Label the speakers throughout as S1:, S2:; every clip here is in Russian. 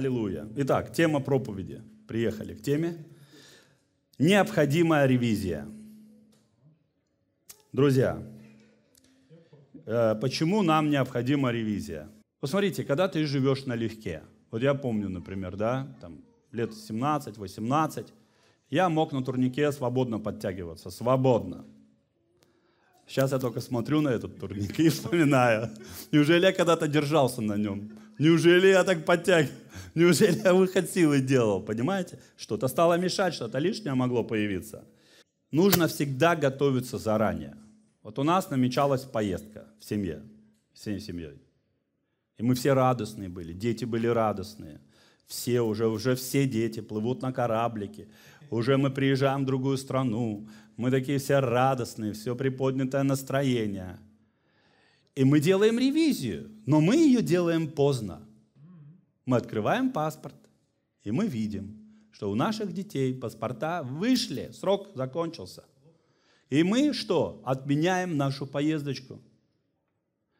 S1: Аллилуйя. Итак, тема проповеди. Приехали к теме. Необходимая ревизия. Друзья, э, почему нам необходима ревизия? Посмотрите, когда ты живешь налегке, вот я помню, например, да, там лет 17-18, я мог на турнике свободно подтягиваться, свободно. Сейчас я только смотрю на этот турник и вспоминаю. Неужели я когда-то держался на нем? Неужели я так подтягивал? Неужели я выход силы делал? Понимаете? Что-то стало мешать, что-то лишнее могло появиться. Нужно всегда готовиться заранее. Вот у нас намечалась поездка в семье, всей семьей. И мы все радостные были, дети были радостные. Все уже, уже все дети плывут на кораблике. Уже мы приезжаем в другую страну. Мы такие все радостные, все приподнятое настроение – и мы делаем ревизию, но мы ее делаем поздно. Мы открываем паспорт, и мы видим, что у наших детей паспорта вышли, срок закончился. И мы что? Отменяем нашу поездочку.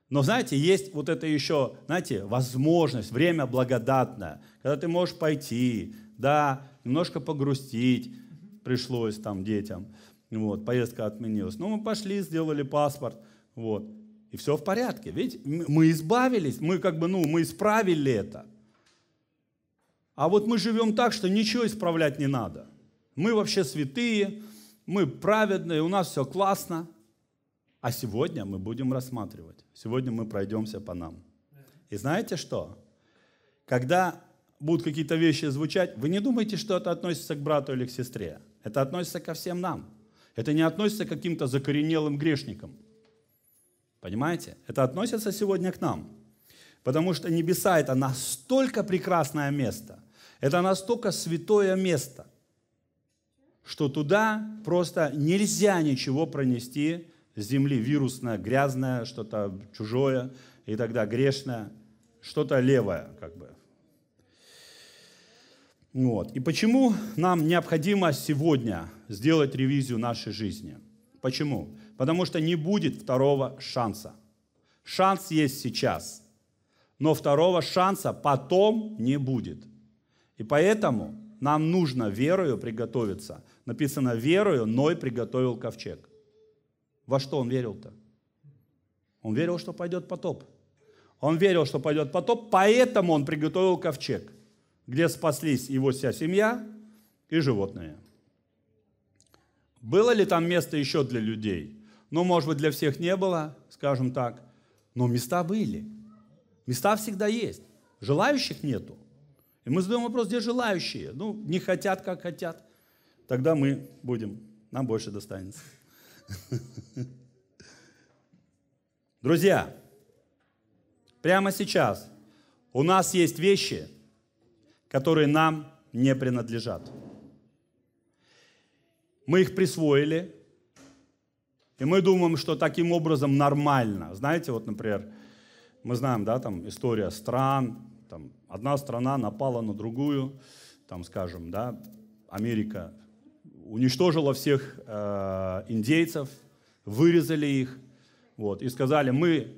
S1: Но знаете, есть вот это еще, знаете, возможность, время благодатное, когда ты можешь пойти, да, немножко погрустить пришлось там детям. Вот, поездка отменилась. Ну, мы пошли, сделали паспорт. Вот и все в порядке. Видите, мы избавились, мы как бы, ну, мы исправили это. А вот мы живем так, что ничего исправлять не надо. Мы вообще святые, мы праведные, у нас все классно. А сегодня мы будем рассматривать. Сегодня мы пройдемся по нам. И знаете что? Когда будут какие-то вещи звучать, вы не думайте, что это относится к брату или к сестре. Это относится ко всем нам. Это не относится к каким-то закоренелым грешникам. Понимаете? Это относится сегодня к нам. Потому что небеса – это настолько прекрасное место, это настолько святое место, что туда просто нельзя ничего пронести с земли вирусное, грязное, что-то чужое и тогда грешное, что-то левое, как бы. Вот. И почему нам необходимо сегодня сделать ревизию нашей жизни? Почему? потому что не будет второго шанса. Шанс есть сейчас, но второго шанса потом не будет. И поэтому нам нужно верою приготовиться. Написано, верою Ной приготовил ковчег. Во что он верил-то? Он верил, что пойдет потоп. Он верил, что пойдет потоп, поэтому он приготовил ковчег, где спаслись его вся семья и животные. Было ли там место еще для людей? Ну, может быть, для всех не было, скажем так. Но места были. Места всегда есть. Желающих нету. И мы задаем вопрос, где желающие? Ну, не хотят, как хотят. Тогда мы будем. Нам больше достанется. Друзья, прямо сейчас у нас есть вещи, которые нам не принадлежат. Мы их присвоили, и мы думаем, что таким образом нормально. Знаете, вот, например, мы знаем, да, там история стран, там одна страна напала на другую, там, скажем, да, Америка уничтожила всех э, индейцев, вырезали их, вот, и сказали, мы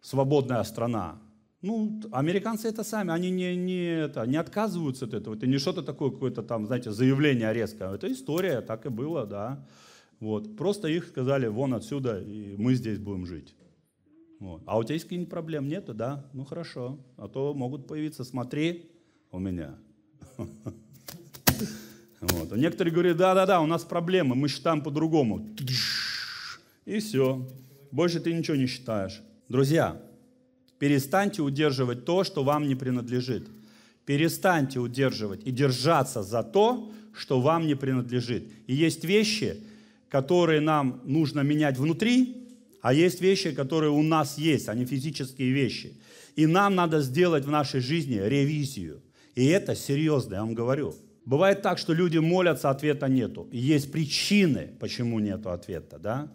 S1: свободная страна. Ну, американцы это сами, они не, не, это, не отказываются от этого. Это не что-то такое, какое-то там, знаете, заявление резкое. Это история, так и было, да. Вот. Просто их сказали вон отсюда, и мы здесь будем жить. Вот. А у тебя есть какие-нибудь проблем? Нету, да? Ну хорошо. А то могут появиться, смотри, у меня. Вот. А некоторые говорят, да-да-да, у нас проблемы, мы считаем по-другому. И все. Больше ты ничего не считаешь. Друзья, перестаньте удерживать то, что вам не принадлежит. Перестаньте удерживать и держаться за то, что вам не принадлежит. И есть вещи, которые нам нужно менять внутри, а есть вещи, которые у нас есть, они физические вещи. И нам надо сделать в нашей жизни ревизию. И это серьезно, я вам говорю. Бывает так, что люди молятся, ответа нету. И есть причины, почему нету ответа, да?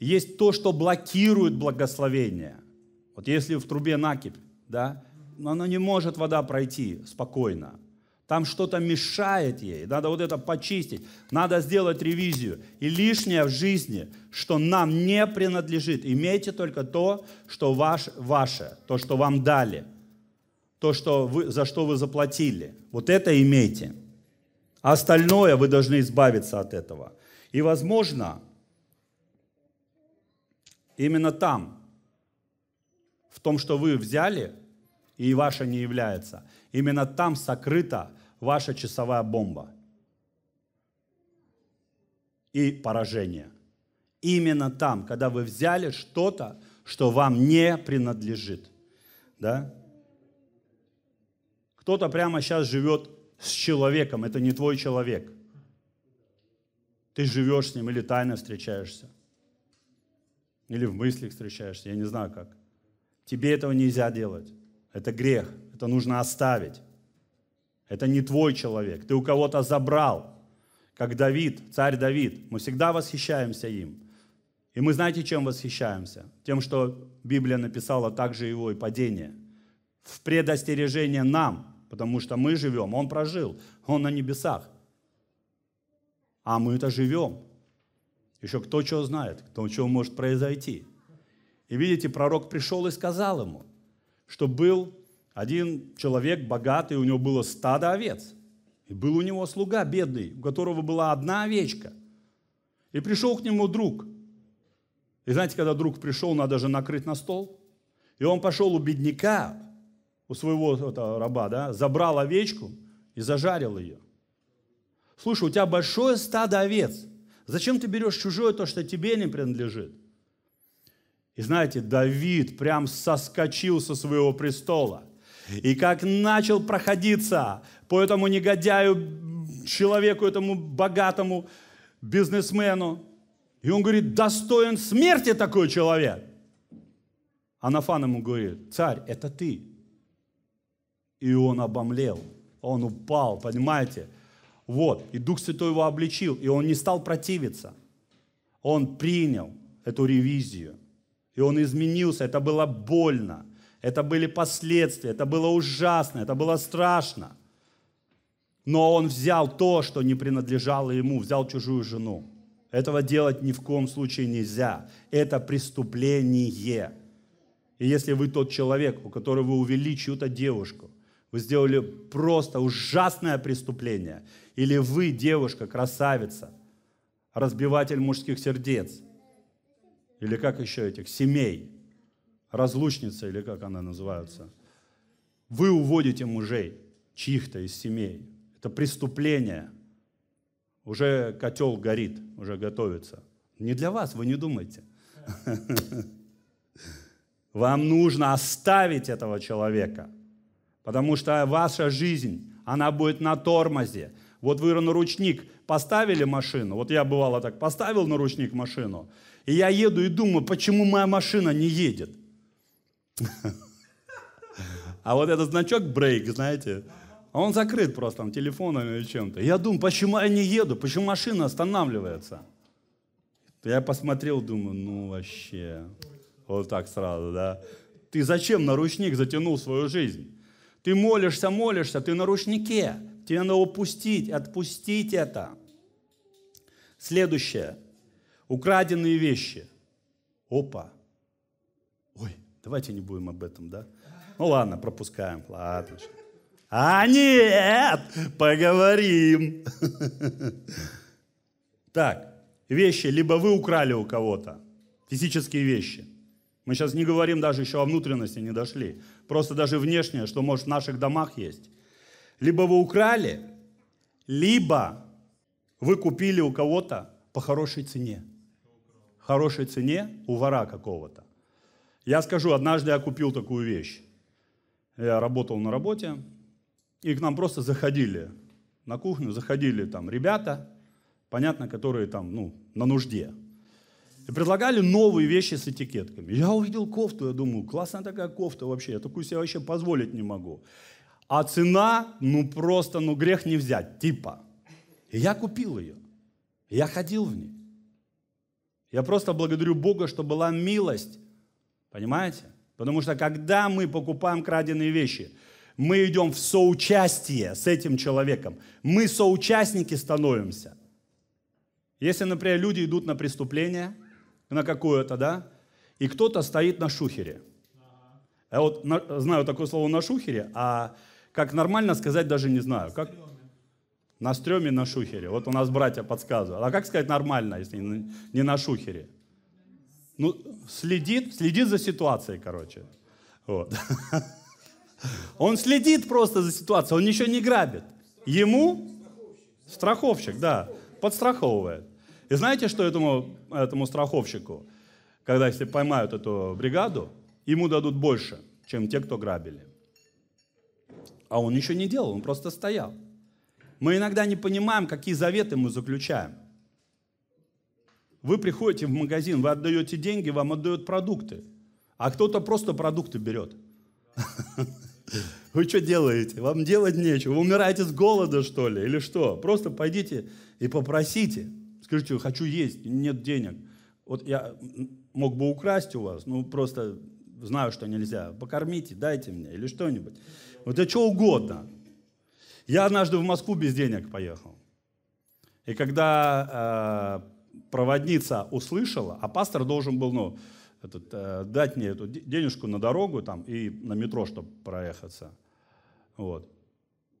S1: Есть то, что блокирует благословение. Вот если в трубе накипь, да, но она не может вода пройти спокойно. Там что-то мешает ей. Надо вот это почистить. Надо сделать ревизию. И лишнее в жизни, что нам не принадлежит. Имейте только то, что ваш, ваше, то, что вам дали, то, что вы, за что вы заплатили. Вот это имейте. А остальное вы должны избавиться от этого. И, возможно, именно там, в том, что вы взяли, и ваше не является – Именно там сокрыта ваша часовая бомба. И поражение. Именно там, когда вы взяли что-то, что вам не принадлежит. Да? Кто-то прямо сейчас живет с человеком, это не твой человек. Ты живешь с ним или тайно встречаешься. Или в мыслях встречаешься, я не знаю как. Тебе этого нельзя делать. Это грех – это нужно оставить. Это не твой человек, ты у кого-то забрал. Как Давид, царь Давид, мы всегда восхищаемся им. И мы знаете, чем восхищаемся? Тем, что Библия написала также его и падение. В предостережение нам, потому что мы живем, он прожил, он на небесах. А мы это живем. Еще кто чего знает, кто чего может произойти. И видите, пророк пришел и сказал ему, что был один человек богатый, у него было стадо овец. И был у него слуга бедный, у которого была одна овечка. И пришел к нему друг. И знаете, когда друг пришел, надо же накрыть на стол. И он пошел у бедняка, у своего это, раба, да, забрал овечку и зажарил ее. Слушай, у тебя большое стадо овец. Зачем ты берешь чужое то, что тебе не принадлежит? И знаете, Давид прям соскочил со своего престола – и как начал проходиться по этому негодяю, человеку этому богатому бизнесмену. И он говорит, достоин смерти такой человек. а Анафан ему говорит, царь, это ты. И он обомлел, он упал, понимаете? Вот, и Дух Святой его обличил, и он не стал противиться. Он принял эту ревизию, и он изменился, это было больно – это были последствия, это было ужасно, это было страшно. Но он взял то, что не принадлежало ему, взял чужую жену. Этого делать ни в коем случае нельзя. Это преступление. И если вы тот человек, у которого вы увели чью-то девушку, вы сделали просто ужасное преступление, или вы, девушка, красавица, разбиватель мужских сердец, или как еще этих, семей – разлучница или как она называется. Вы уводите мужей чьих-то из семей. Это преступление. Уже котел горит, уже готовится. Не для вас, вы не думайте. Вам нужно оставить этого человека, потому что ваша жизнь, она будет на тормозе. Вот вы на ручник поставили машину, вот я бывало так, поставил на ручник машину, и я еду и думаю, почему моя машина не едет? А вот этот значок брейк, знаете, он закрыт просто там телефоном или чем-то. Я думаю, почему я не еду, почему машина останавливается? Я посмотрел, думаю, ну вообще, вот так сразу, да. Ты зачем на ручник затянул свою жизнь? Ты молишься, молишься, ты на ручнике. Тебе надо упустить, отпустить это. Следующее. Украденные вещи. Опа. Давайте не будем об этом, да? Ну ладно, пропускаем. Ладно. А нет, поговорим. Так, вещи либо вы украли у кого-то, физические вещи. Мы сейчас не говорим даже еще о внутренности, не дошли. Просто даже внешнее, что может в наших домах есть. Либо вы украли, либо вы купили у кого-то по хорошей цене. Хорошей цене у вора какого-то. Я скажу, однажды я купил такую вещь. Я работал на работе, и к нам просто заходили на кухню, заходили там ребята, понятно, которые там, ну, на нужде. И предлагали новые вещи с этикетками. Я увидел кофту, я думаю, классная такая кофта вообще, я такую себе вообще позволить не могу. А цена, ну просто, ну грех не взять, типа. И я купил ее. Я ходил в ней. Я просто благодарю Бога, что была милость Понимаете? Потому что когда мы покупаем краденые вещи, мы идем в соучастие с этим человеком. Мы соучастники становимся. Если, например, люди идут на преступление, на какое-то, да, и кто-то стоит на шухере. Я а вот на, знаю такое слово на шухере, а как нормально сказать даже не знаю. Как? На стреме, на шухере. Вот у нас братья подсказывают. А как сказать нормально, если не на шухере? Ну, следит, следит за ситуацией, короче. Вот. Он следит просто за ситуацией, он ничего не грабит. Ему страховщик, да, подстраховывает. И знаете, что этому, этому страховщику, когда если поймают эту бригаду, ему дадут больше, чем те, кто грабили. А он ничего не делал, он просто стоял. Мы иногда не понимаем, какие заветы мы заключаем. Вы приходите в магазин, вы отдаете деньги, вам отдают продукты. А кто-то просто продукты берет. Вы что делаете? Вам делать нечего. Вы умираете с голода, что ли, или что? Просто пойдите и попросите. Скажите, хочу есть, нет денег. Вот я мог бы украсть у вас, ну просто знаю, что нельзя. Покормите, дайте мне или что-нибудь. Вот это что угодно. Я однажды в Москву без денег поехал. И когда э, проводница услышала, а пастор должен был, ну, этот, э, дать мне эту денежку на дорогу там и на метро, чтобы проехаться. Вот.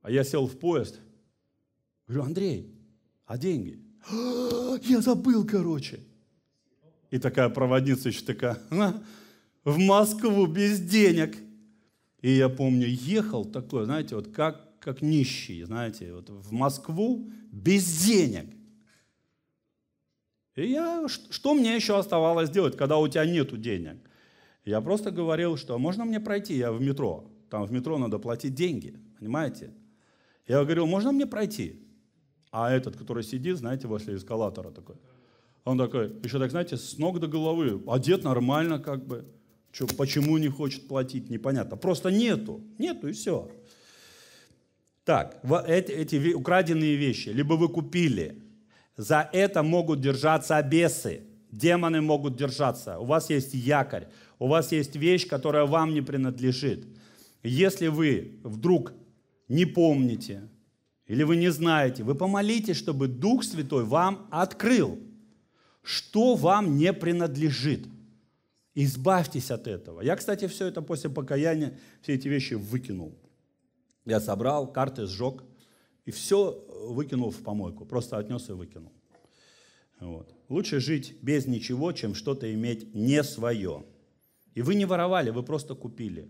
S1: А я сел в поезд, говорю, Андрей, а деньги? «А, я забыл, короче. И такая проводница еще такая, в Москву без денег. И я помню, ехал такой, знаете, вот как, как нищий, знаете, вот в Москву без денег – и я, что мне еще оставалось делать, когда у тебя нет денег? Я просто говорил, что можно мне пройти, я в метро. Там в метро надо платить деньги, понимаете? Я говорил, можно мне пройти? А этот, который сидит, знаете, возле эскалатора такой. Он такой, еще так, знаете, с ног до головы, одет нормально как бы. Че, почему не хочет платить, непонятно. Просто нету, нету и все. Так, эти, эти украденные вещи либо вы купили – за это могут держаться бесы, демоны могут держаться. У вас есть якорь, у вас есть вещь, которая вам не принадлежит. Если вы вдруг не помните или вы не знаете, вы помолитесь, чтобы Дух Святой вам открыл, что вам не принадлежит. Избавьтесь от этого. Я, кстати, все это после покаяния, все эти вещи выкинул. Я собрал, карты сжег – и все э, выкинул в помойку, просто отнес и выкинул. Вот. Лучше жить без ничего, чем что-то иметь не свое. И вы не воровали, вы просто купили.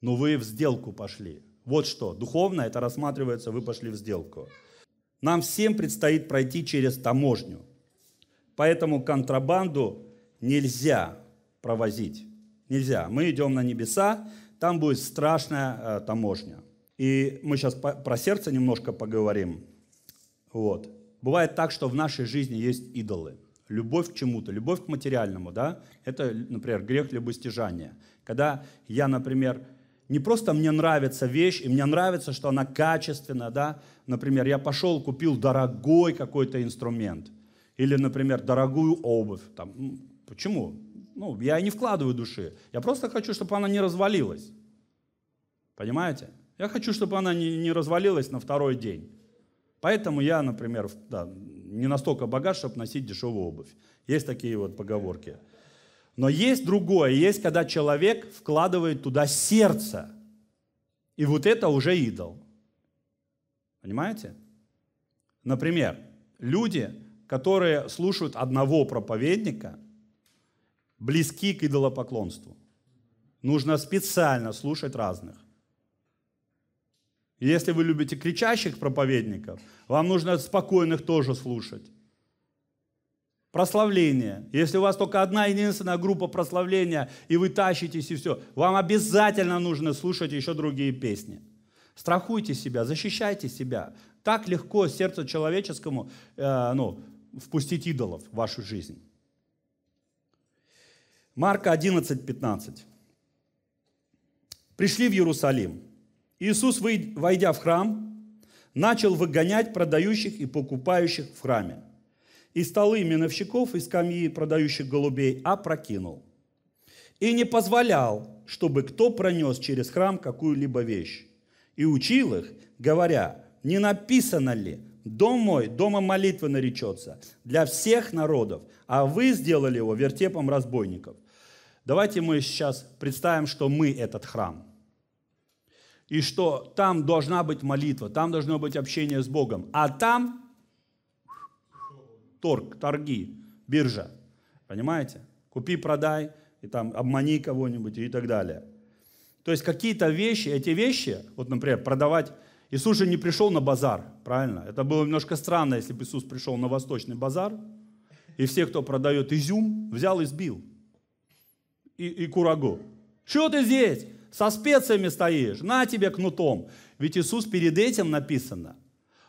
S1: Но вы в сделку пошли. Вот что, духовно это рассматривается, вы пошли в сделку. Нам всем предстоит пройти через таможню. Поэтому контрабанду нельзя провозить. Нельзя. Мы идем на небеса, там будет страшная э, таможня. И мы сейчас про сердце немножко поговорим. Вот. Бывает так, что в нашей жизни есть идолы. Любовь к чему-то, любовь к материальному, да, это, например, грех любостяжания. Когда я, например, не просто мне нравится вещь, и мне нравится, что она качественная, да, например, я пошел, купил дорогой какой-то инструмент, или, например, дорогую обувь, там, почему? Ну, я и не вкладываю души, я просто хочу, чтобы она не развалилась, понимаете? Я хочу, чтобы она не, не развалилась на второй день. Поэтому я, например, да, не настолько богат, чтобы носить дешевую обувь. Есть такие вот поговорки. Но есть другое, есть когда человек вкладывает туда сердце. И вот это уже идол. Понимаете? Например, люди, которые слушают одного проповедника, близки к идолопоклонству. Нужно специально слушать разных. Если вы любите кричащих проповедников, вам нужно спокойных тоже слушать. Прославление. Если у вас только одна единственная группа прославления, и вы тащитесь, и все, вам обязательно нужно слушать еще другие песни. Страхуйте себя, защищайте себя. Так легко сердцу человеческому э, ну, впустить идолов в вашу жизнь. Марка 11, 15. «Пришли в Иерусалим, Иисус, войдя в храм, начал выгонять продающих и покупающих в храме. И столы миновщиков и скамьи продающих голубей опрокинул. И не позволял, чтобы кто пронес через храм какую-либо вещь. И учил их, говоря, не написано ли, дом мой, дома молитвы наречется, для всех народов, а вы сделали его вертепом разбойников. Давайте мы сейчас представим, что мы этот храм – и что там должна быть молитва, там должно быть общение с Богом, а там торг, торги, биржа, понимаете? Купи, продай, и там обмани кого-нибудь и так далее. То есть какие-то вещи, эти вещи, вот, например, продавать Иисус же не пришел на базар, правильно? Это было немножко странно, если бы Иисус пришел на восточный базар, и все, кто продает изюм, взял и сбил. И, и курагу. Что ты здесь? со специями стоишь, на тебе кнутом. Ведь Иисус перед этим написано,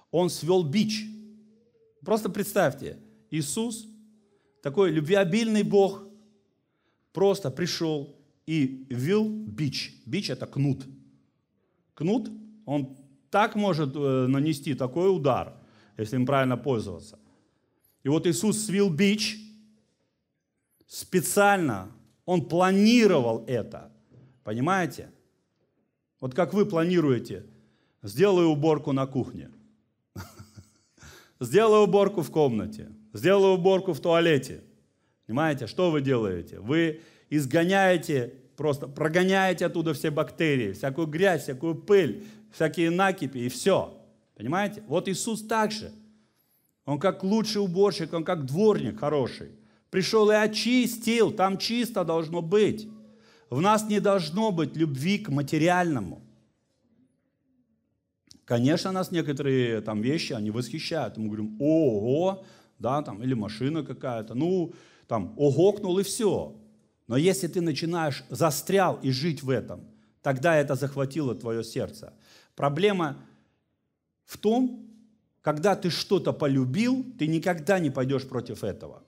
S1: он свел бич. Просто представьте, Иисус, такой любвеобильный Бог, просто пришел и вел бич. Бич – это кнут. Кнут, он так может э, нанести такой удар, если им правильно пользоваться. И вот Иисус свил бич специально, он планировал это – Понимаете? Вот как вы планируете, сделаю уборку на кухне, сделаю уборку в комнате, сделаю уборку в туалете. Понимаете, что вы делаете? Вы изгоняете, просто прогоняете оттуда все бактерии, всякую грязь, всякую пыль, всякие накипи и все. Понимаете? Вот Иисус так же. Он как лучший уборщик, он как дворник хороший. Пришел и очистил, там чисто должно быть. В нас не должно быть любви к материальному. Конечно, нас некоторые там вещи, они восхищают. Мы говорим, ого, да, там, или машина какая-то, ну, там, огокнул и все. Но если ты начинаешь застрял и жить в этом, тогда это захватило твое сердце. Проблема в том, когда ты что-то полюбил, ты никогда не пойдешь против этого.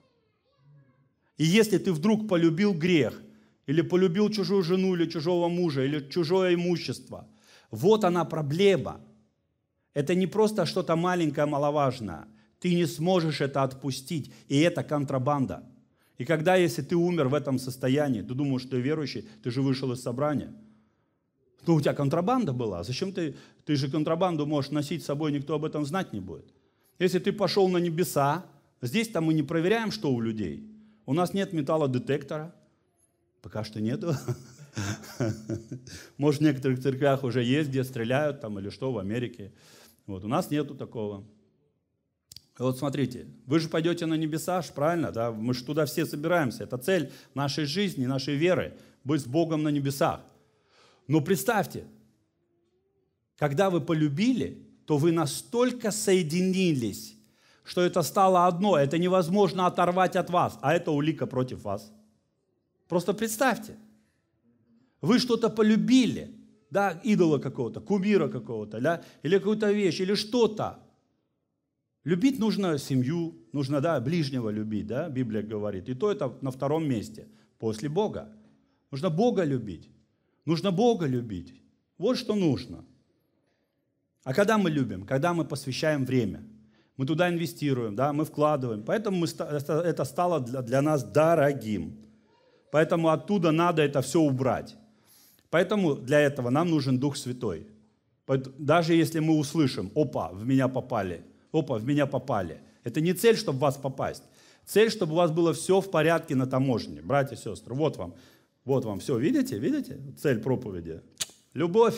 S1: И если ты вдруг полюбил грех, или полюбил чужую жену, или чужого мужа, или чужое имущество. Вот она проблема. Это не просто что-то маленькое, маловажное. Ты не сможешь это отпустить, и это контрабанда. И когда, если ты умер в этом состоянии, ты думаешь, что ты верующий, ты же вышел из собрания. Ну, у тебя контрабанда была. Зачем ты, ты же контрабанду можешь носить с собой, никто об этом знать не будет. Если ты пошел на небеса, здесь-то мы не проверяем, что у людей. У нас нет металлодетектора – Пока что нету. Может, в некоторых церквях уже есть, где стреляют там или что в Америке. Вот, у нас нету такого. Вот смотрите, вы же пойдете на небеса, правильно? Да? Мы же туда все собираемся. Это цель нашей жизни, нашей веры – быть с Богом на небесах. Но представьте, когда вы полюбили, то вы настолько соединились, что это стало одно. Это невозможно оторвать от вас, а это улика против вас – Просто представьте, вы что-то полюбили, да, идола какого-то, кумира какого-то, да, или какую-то вещь, или что-то. Любить нужно семью, нужно, да, ближнего любить, да, Библия говорит. И то это на втором месте, после Бога. Нужно Бога любить. Нужно Бога любить. Вот что нужно. А когда мы любим? Когда мы посвящаем время. Мы туда инвестируем, да, мы вкладываем. Поэтому мы, это стало для нас дорогим. Поэтому оттуда надо это все убрать. Поэтому для этого нам нужен Дух Святой. Даже если мы услышим, опа, в меня попали, опа, в меня попали. Это не цель, чтобы в вас попасть. Цель, чтобы у вас было все в порядке на таможне, братья и сестры. Вот вам, вот вам все. Видите, видите? Цель проповеди. Любовь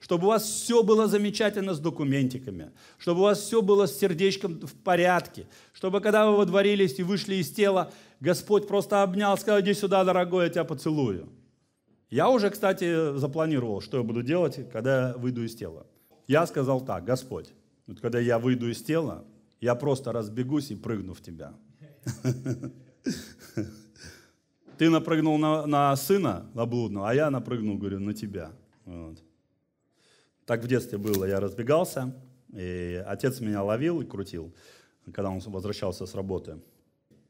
S1: чтобы у вас все было замечательно с документиками, чтобы у вас все было с сердечком в порядке, чтобы когда вы водворились и вышли из тела, Господь просто обнял, сказал, иди сюда, дорогой, я тебя поцелую. Я уже, кстати, запланировал, что я буду делать, когда выйду из тела. Я сказал так, Господь, вот когда я выйду из тела, я просто разбегусь и прыгну в тебя. Ты напрыгнул на, на сына, на блудного, а я напрыгнул, говорю, на тебя. Вот. Так в детстве было, я разбегался, и отец меня ловил и крутил, когда он возвращался с работы.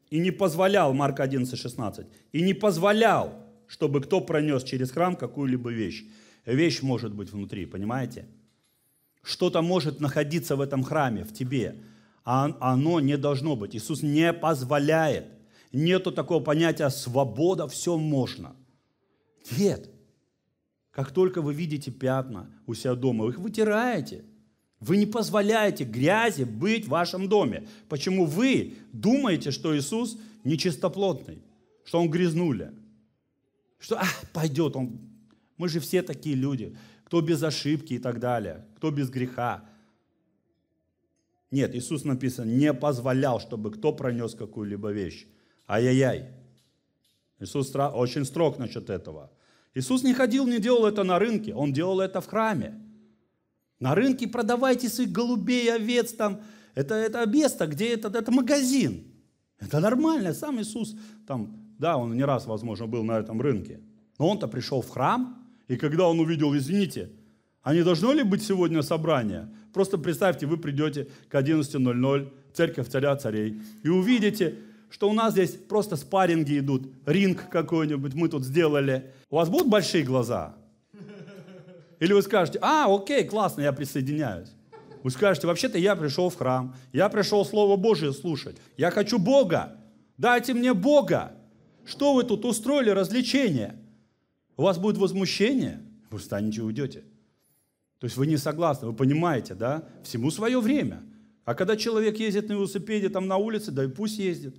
S1: И не позволял, Марк 11, 16, и не позволял, чтобы кто пронес через храм какую-либо вещь. Вещь может быть внутри, понимаете? Что-то может находиться в этом храме, в тебе, а оно не должно быть. Иисус не позволяет. Нету такого понятия «свобода, все можно». Нет, как только вы видите пятна у себя дома, вы их вытираете. Вы не позволяете грязи быть в вашем доме. Почему вы думаете, что Иисус нечистоплотный, что Он грязнуля, что а, пойдет Он. Мы же все такие люди, кто без ошибки и так далее, кто без греха. Нет, Иисус написан не позволял, чтобы кто пронес какую-либо вещь. Ай-яй-яй. Иисус очень строг насчет этого. Иисус не ходил, не делал это на рынке, Он делал это в храме. На рынке продавайте своих голубей, овец там. Это, это место, где это, это магазин. Это нормально. Сам Иисус там, да, он не раз, возможно, был на этом рынке. Но он-то пришел в храм, и когда он увидел, извините, а не должно ли быть сегодня собрание? Просто представьте, вы придете к 11.00, церковь царя царей, и увидите, что у нас здесь просто спарринги идут, ринг какой-нибудь мы тут сделали, у вас будут большие глаза? Или вы скажете, а, окей, классно, я присоединяюсь. Вы скажете, вообще-то я пришел в храм, я пришел Слово Божие слушать, я хочу Бога, дайте мне Бога. Что вы тут устроили развлечения? У вас будет возмущение, вы встанете и уйдете. То есть вы не согласны, вы понимаете, да? Всему свое время. А когда человек ездит на велосипеде там на улице, да и пусть ездит.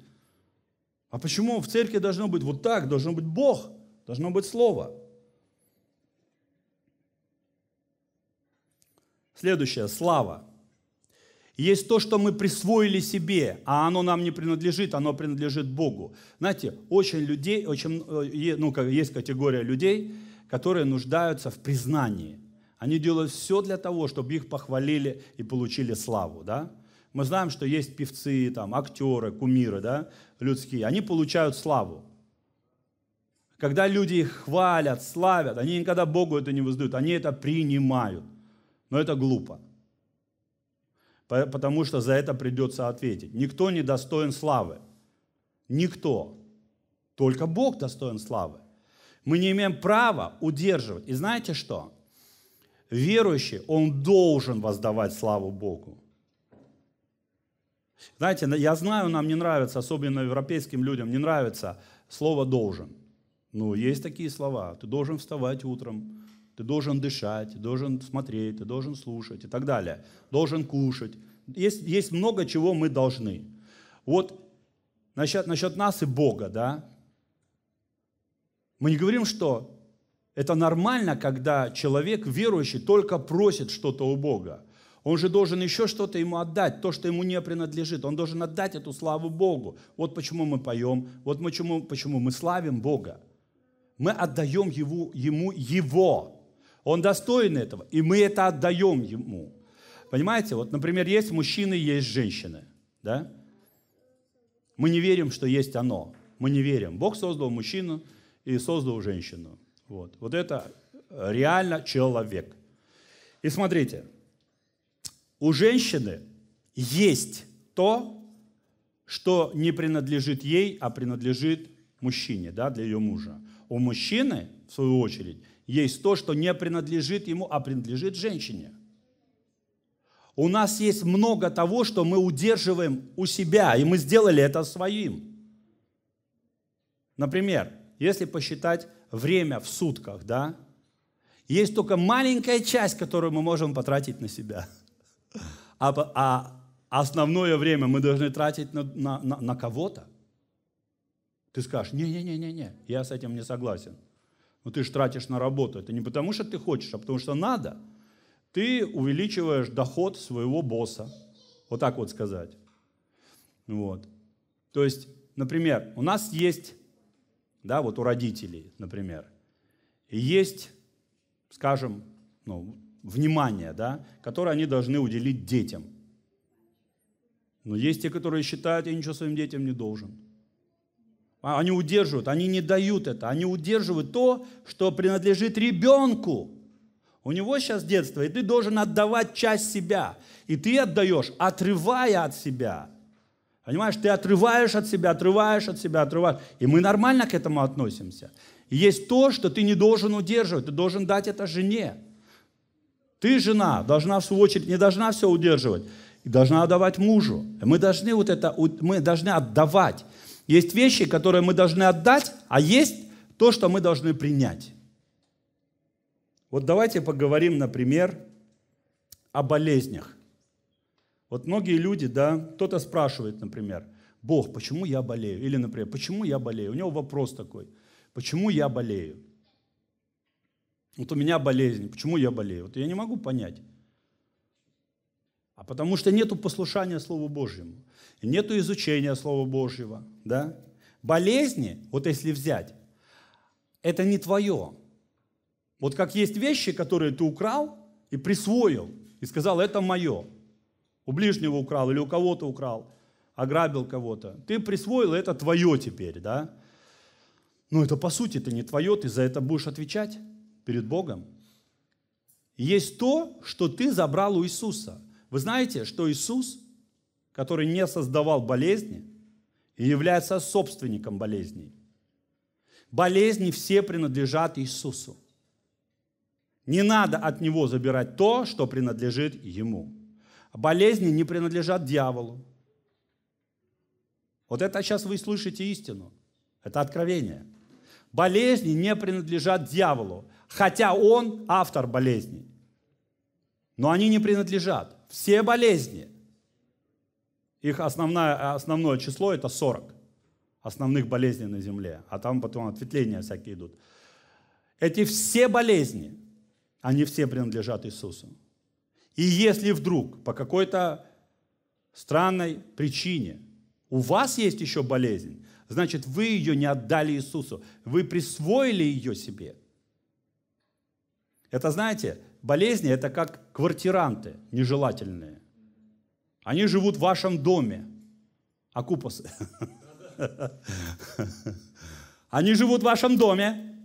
S1: А почему в церкви должно быть вот так, должен быть Бог – Должно быть слово. Следующее, слава. Есть то, что мы присвоили себе, а оно нам не принадлежит, оно принадлежит Богу. Знаете, очень людей, очень, э, ну, есть категория людей, которые нуждаются в признании. Они делают все для того, чтобы их похвалили и получили славу, да? Мы знаем, что есть певцы, там, актеры, кумиры, да, людские. Они получают славу. Когда люди их хвалят, славят, они никогда Богу это не воздают, они это принимают. Но это глупо. Потому что за это придется ответить. Никто не достоин славы. Никто. Только Бог достоин славы. Мы не имеем права удерживать. И знаете что? Верующий, он должен воздавать славу Богу. Знаете, я знаю, нам не нравится, особенно европейским людям, не нравится слово «должен». Ну, есть такие слова. Ты должен вставать утром, ты должен дышать, ты должен смотреть, ты должен слушать и так далее. Должен кушать. Есть, есть много чего мы должны. Вот насчет, насчет нас и Бога, да? Мы не говорим, что это нормально, когда человек верующий только просит что-то у Бога. Он же должен еще что-то ему отдать, то, что ему не принадлежит. Он должен отдать эту славу Богу. Вот почему мы поем, вот почему, почему мы славим Бога. Мы отдаем его, ему его. Он достоин этого, и мы это отдаем ему. Понимаете, вот, например, есть мужчины, есть женщины, да? Мы не верим, что есть оно. Мы не верим. Бог создал мужчину и создал женщину. Вот, вот это реально человек. И смотрите, у женщины есть то, что не принадлежит ей, а принадлежит мужчине, да, для ее мужа. У мужчины, в свою очередь, есть то, что не принадлежит ему, а принадлежит женщине. У нас есть много того, что мы удерживаем у себя, и мы сделали это своим. Например, если посчитать время в сутках, да, есть только маленькая часть, которую мы можем потратить на себя. А, а основное время мы должны тратить на, на, на, на кого-то. Ты скажешь, не-не-не-не-не, я с этим не согласен. Но ты же тратишь на работу. Это не потому, что ты хочешь, а потому, что надо. Ты увеличиваешь доход своего босса. Вот так вот сказать. Вот. То есть, например, у нас есть, да, вот у родителей, например, есть, скажем, ну, внимание, да, которое они должны уделить детям. Но есть те, которые считают, я ничего своим детям не должен. А, они удерживают, они не дают это, они удерживают то, что принадлежит ребенку. У него сейчас детство, и ты должен отдавать часть себя. И ты отдаешь, отрывая от себя. Понимаешь, ты отрываешь от себя, отрываешь от себя, отрываешь. И мы нормально к этому относимся. И есть то, что ты не должен удерживать, ты должен дать это жене. Ты, жена, должна в свою очередь, не должна все удерживать, и должна отдавать мужу. Мы должны вот это, мы должны отдавать. Есть вещи, которые мы должны отдать, а есть то, что мы должны принять. Вот давайте поговорим, например, о болезнях. Вот многие люди, да, кто-то спрашивает, например, Бог, почему я болею? Или, например, почему я болею? У него вопрос такой, почему я болею? Вот у меня болезнь, почему я болею? Вот я не могу понять. А потому что нету послушания Слову Божьему, нету изучения Слова Божьего, да? Болезни, вот если взять, это не твое. Вот как есть вещи, которые ты украл и присвоил, и сказал, это мое. У ближнего украл или у кого-то украл, ограбил кого-то. Ты присвоил, это твое теперь, да? Но ну, это по сути это не твое, ты за это будешь отвечать перед Богом. Есть то, что ты забрал у Иисуса – вы знаете, что Иисус, который не создавал болезни, является собственником болезней. Болезни все принадлежат Иисусу. Не надо от него забирать то, что принадлежит ему. Болезни не принадлежат дьяволу. Вот это сейчас вы слышите истину. Это откровение. Болезни не принадлежат дьяволу, хотя он автор болезней. Но они не принадлежат все болезни. Их основное, а, основное число это 40 основных болезней на земле, а там потом ответвления всякие идут. Эти все болезни, они все принадлежат Иисусу. И если вдруг по какой-то странной причине у вас есть еще болезнь, значит, вы ее не отдали Иисусу, вы присвоили ее себе. Это, знаете, болезни – это как квартиранты нежелательные. Они живут в вашем доме. Акупасы. Они живут в вашем доме.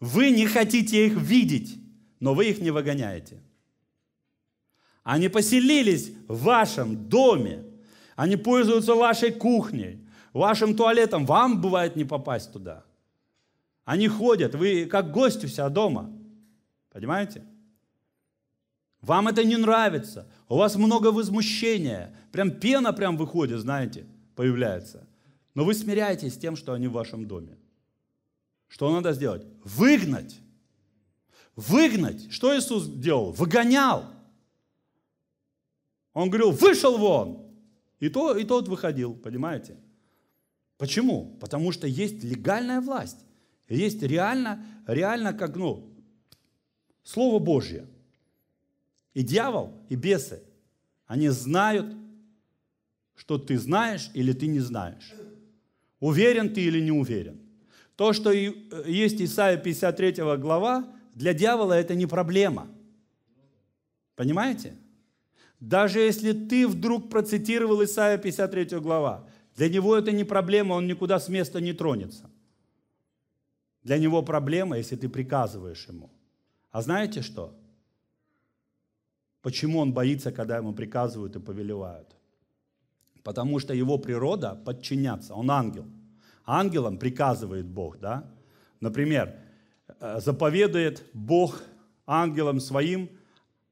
S1: Вы не хотите их видеть, но вы их не выгоняете. Они поселились в вашем доме. Они пользуются вашей кухней, вашим туалетом. Вам бывает не попасть туда. Они ходят, вы как гость у себя дома. Понимаете? Вам это не нравится. У вас много возмущения. Прям пена прям выходит, знаете, появляется. Но вы смиряетесь с тем, что они в вашем доме. Что надо сделать? Выгнать. Выгнать. Что Иисус делал? Выгонял. Он говорил, вышел вон. И, то, и тот выходил, понимаете? Почему? Потому что есть легальная власть. Есть реально, реально как, ну, Слово Божье – и дьявол, и бесы, они знают, что ты знаешь или ты не знаешь. Уверен ты или не уверен. То, что э, есть Исаия 53 глава, для дьявола это не проблема. Понимаете? Даже если ты вдруг процитировал Исаия 53 глава, для него это не проблема, он никуда с места не тронется. Для него проблема, если ты приказываешь ему. А знаете что? Почему он боится, когда ему приказывают и повелевают? Потому что его природа подчиняться, он ангел. Ангелам приказывает Бог, да? Например, э, заповедует Бог ангелам своим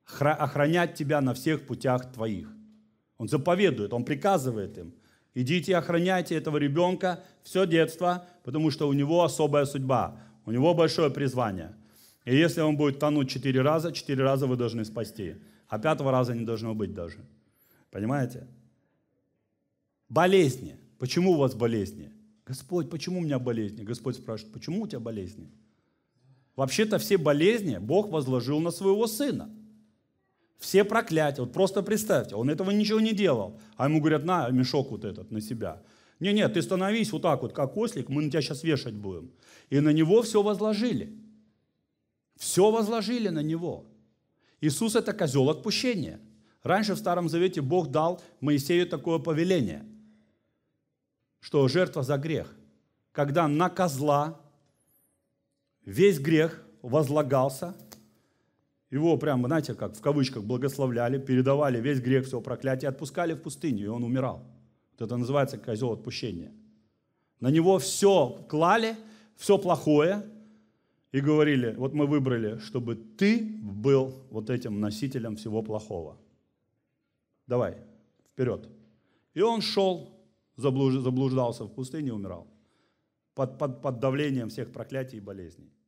S1: охранять тебя на всех путях твоих. Он заповедует, он приказывает им. Идите, охраняйте этого ребенка все детство, потому что у него особая судьба, у него большое призвание. И если он будет тонуть четыре раза, четыре раза вы должны спасти а пятого раза не должно быть даже. Понимаете? Болезни. Почему у вас болезни? Господь, почему у меня болезни? Господь спрашивает, почему у тебя болезни? Вообще-то все болезни Бог возложил на своего сына. Все проклятия. Вот просто представьте, он этого ничего не делал. А ему говорят, на, мешок вот этот, на себя. Не, не, ты становись вот так вот, как ослик, мы на тебя сейчас вешать будем. И на него все возложили. Все возложили на него. Иисус – это козел отпущения. Раньше в Старом Завете Бог дал Моисею такое повеление, что жертва за грех, когда на козла весь грех возлагался, его прямо, знаете, как в кавычках благословляли, передавали весь грех, все проклятие, отпускали в пустыню, и он умирал. Вот это называется козел отпущения. На него все клали, все плохое – и говорили, вот мы выбрали, чтобы ты был вот этим носителем всего плохого. Давай, вперед. И он шел, заблуждался в пустыне и умирал под, под, под давлением всех проклятий и болезней.